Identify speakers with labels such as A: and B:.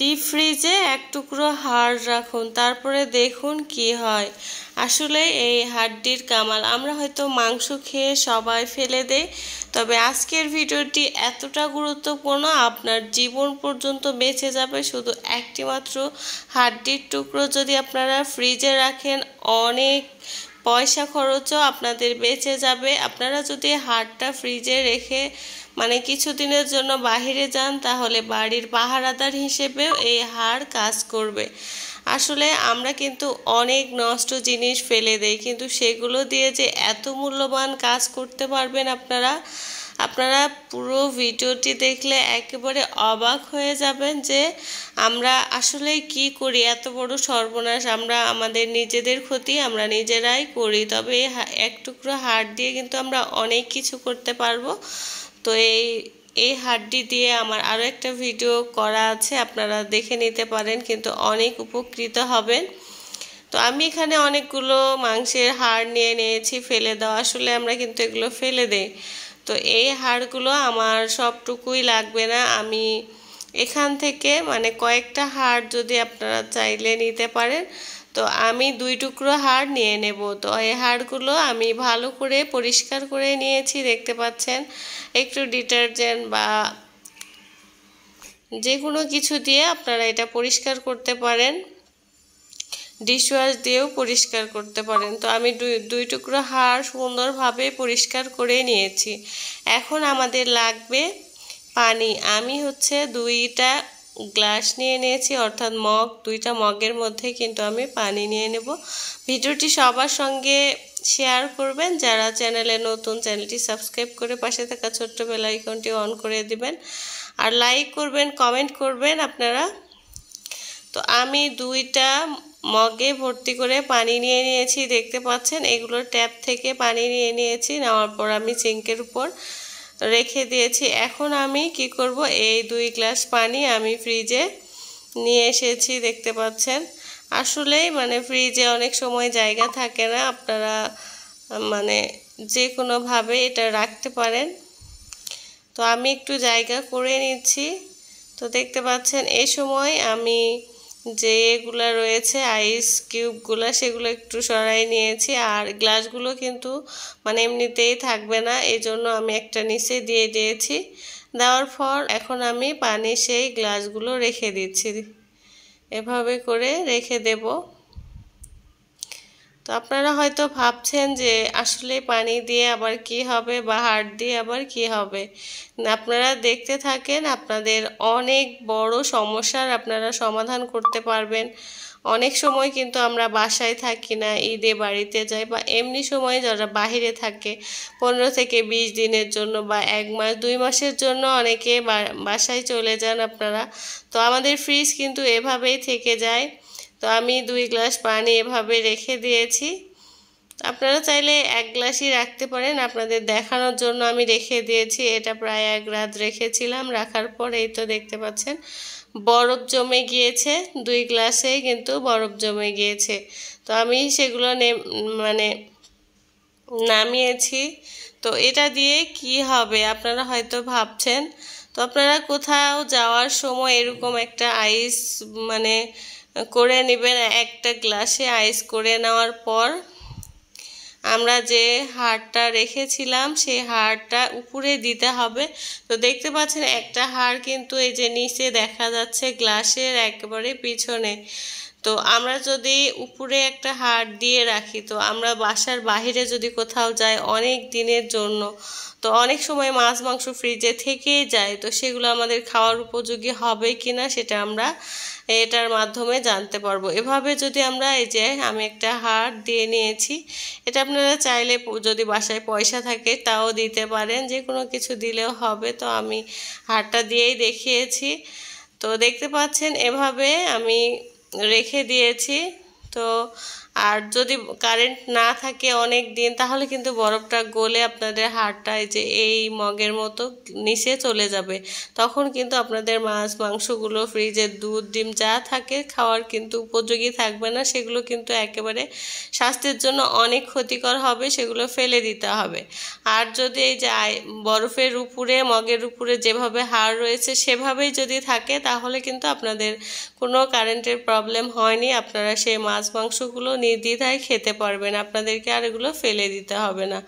A: deep ফ্রিজে এক টুকরো হাড় রাখুন তারপরে দেখুন কি হয় আসলে এই হাড্ডির কামাল আমরা হয়তো মাংস খেয়ে সবাই ফেলে দেই তবে আজকের ভিডিওটি এতটা গুরুত্বপূর্ণ আপনার জীবন পর্যন্ত বেঁচে যাবে শুধু একটি মাত্র হাড্ডির টুকরো যদি আপনারা ফ্রিজে রাখেন অনেক পয়সা খরচও আপনাদের বেঁচে যাবে আপনারা যদি হাড়টা ফ্রিজে রেখে মানে কিছুদিনের জন্য বাহিরে যান তাহলে বাড়ির পাহারাদার হিসেবেও এই হার কাজ করবে আসলে আমরা কিন্তু অনেক নষ্ট জিনিস ফেলে দেই কিন্তু সেগুলো দিয়ে যে এত মূল্যবান কাজ করতে পারবেন আপনারা আপনারা পুরো ভিডিওটি দেখলে একেবারে অবাক হয়ে যাবেন যে আমরা আসলে কি করি এত বড় সর্বনাশ আমরা আমাদের নিজেদের ক্ষতি আমরা নিজেরাই করি তবে এক টুকরো হাড় দিয়ে কিন্তু আমরা অনেক কিছু করতে পারবো তো এই এই হাড্ডি দিয়ে আমার আরও একটা ভিডিও করা আছে আপনারা দেখে নিতে পারেন কিন্তু অনেক উপকৃত হবেন তো আমি এখানে অনেকগুলো মাংসের হাড় নিয়ে নিয়েছি ফেলে দেওয়া আসলে আমরা কিন্তু এগুলো ফেলে দেই তো এই হাড়গুলো আমার সবটুকুই লাগবে না আমি এখান থেকে মানে কয়েকটা হাড় যদি আপনারা চাইলে নিতে পারেন তো আমি দুই টুকরো হাড় নিয়ে নেব তো এই হাড়গুলো আমি ভালো করে পরিষ্কার করে নিয়েছি দেখতে পাচ্ছেন একটু ডিটারজেন্ট বা যে কোনো কিছু দিয়ে আপনারা এটা পরিষ্কার করতে পারেন ডিশওয়াশ দিয়েও পরিষ্কার করতে পারেন তো আমি দুই দুই টুকরো হাড় সুন্দরভাবে পরিষ্কার করে নিয়েছি এখন আমাদের লাগবে পানি আমি হচ্ছে দুইটা গ্লাস নিয়ে নিয়েছি অর্থাৎ মগ দুইটা মগের মধ্যে কিন্তু আমি পানি নিয়ে নেব ভিডিওটি সবার সঙ্গে শেয়ার করবেন যারা চ্যানেলে নতুন চ্যানেলটি সাবস্ক্রাইব করে পাশে থাকা ছোট্ট বেল অন করে দিবেন আর লাইক করবেন কমেন্ট করবেন আপনারা তো আমি দুইটা মগে ভর্তি করে পানি নিয়ে নিয়েছি দেখতে পাচ্ছেন এগুলোর ট্যাপ থেকে পানি নিয়ে নিয়েছি নেওয়ার পর আমি চিঙ্কের উপর রেখে দিয়েছি এখন আমি কি করব এই দুই গ্লাস পানি আমি ফ্রিজে নিয়ে এসেছি দেখতে পাচ্ছেন আসলেই মানে ফ্রিজে অনেক সময় জায়গা থাকে না আপনারা মানে যে কোনোভাবে এটা রাখতে পারেন তো আমি একটু জায়গা করে নিচ্ছি তো দেখতে পাচ্ছেন এই সময় আমি যে এগুলো রয়েছে আইস কিউবগুলো সেগুলো একটু সরাই নিয়েছি আর গ্লাসগুলো কিন্তু মানে এমনিতেই থাকবে না এই জন্য আমি একটা নিচে দিয়ে দিয়েছি দেওয়ার পর এখন আমি পানি সেই গ্লাসগুলো রেখে দিচ্ছি এভাবে করে রেখে দেবো তো আপনারা হয়তো ভাবছেন যে আসলে পানি দিয়ে আবার কি হবে বা হাড় দিয়ে আবার কি হবে আপনারা দেখতে থাকেন আপনাদের অনেক বড় সমস্যার আপনারা সমাধান করতে পারবেন অনেক সময় কিন্তু আমরা বাসায় থাকি না ঈদে বাড়িতে যাই বা এমনি সময় যারা বাহিরে থাকে পনেরো থেকে ২০ দিনের জন্য বা এক মাস দুই মাসের জন্য অনেকে বাসায় চলে যান আপনারা তো আমাদের ফ্রিজ কিন্তু এভাবেই থেকে যায় তো আমি দুই গ্লাস পানি এভাবে রেখে দিয়েছি আপনারা চাইলে এক গ্লাসই রাখতে পারেন আপনাদের দেখানোর জন্য আমি রেখে দিয়েছি এটা প্রায় এক রাত রেখেছিলাম রাখার পর এই তো দেখতে পাচ্ছেন বরফ জমে গিয়েছে দুই গ্লাসে কিন্তু বরফ জমে গিয়েছে তো আমি সেগুলো মানে নামিয়েছি তো এটা দিয়ে কি হবে আপনারা হয়তো ভাবছেন তো আপনারা কোথাও যাওয়ার সময় এরকম একটা আইস মানে করে নেবেন একটা গ্লাসে আইস করে নেওয়ার পর আমরা যে হাড়টা রেখেছিলাম সেই হাড়টা উপরে দিতে হবে তো দেখতে পাচ্ছেন একটা হাড় কিন্তু এই যে নিচে দেখা যাচ্ছে গ্লাসের একেবারে পিছনে তো আমরা যদি উপরে একটা হাট দিয়ে রাখি তো আমরা বাসার বাহিরে যদি কোথাও যাই অনেক দিনের জন্য তো অনেক সময় মাছ মাংস ফ্রিজে থেকেই যায় তো সেগুলো আমাদের খাওয়ার উপযোগী হবে কি না সেটা আমরা এটার মাধ্যমে জানতে পারবো এভাবে যদি আমরা এই যে আমি একটা হাট দিয়ে নিয়েছি এটা আপনারা চাইলে যদি বাসায় পয়সা থাকে তাও দিতে পারেন যে কোনো কিছু দিলেও হবে তো আমি হারটা দিয়েই দেখিয়েছি তো দেখতে পাচ্ছেন এভাবে আমি রেখে দিয়েছি তো আর যদি কারেন্ট না থাকে অনেক দিন তাহলে কিন্তু বরফটা গলে আপনাদের হাড়টায় যে এই মগের মতো নিচে চলে যাবে তখন কিন্তু আপনাদের মাছ মাংসগুলো ফ্রিজে দুধ ডিম যা থাকে খাওয়ার কিন্তু উপযোগী থাকবে না সেগুলো কিন্তু একেবারে স্বাস্থ্যের জন্য অনেক ক্ষতিকর হবে সেগুলো ফেলে দিতে হবে আর যদি এই যে বরফের উপরে মগের উপরে যেভাবে হাড় রয়েছে সেভাবেই যদি থাকে তাহলে কিন্তু আপনাদের কোনো কারেন্টের প্রবলেম হয়নি আপনারা সেই মাছ মাংসগুলো নিয়ে নির্দ্বিধায় খেতে পারবেন আপনাদেরকে আর এগুলো ফেলে দিতে হবে না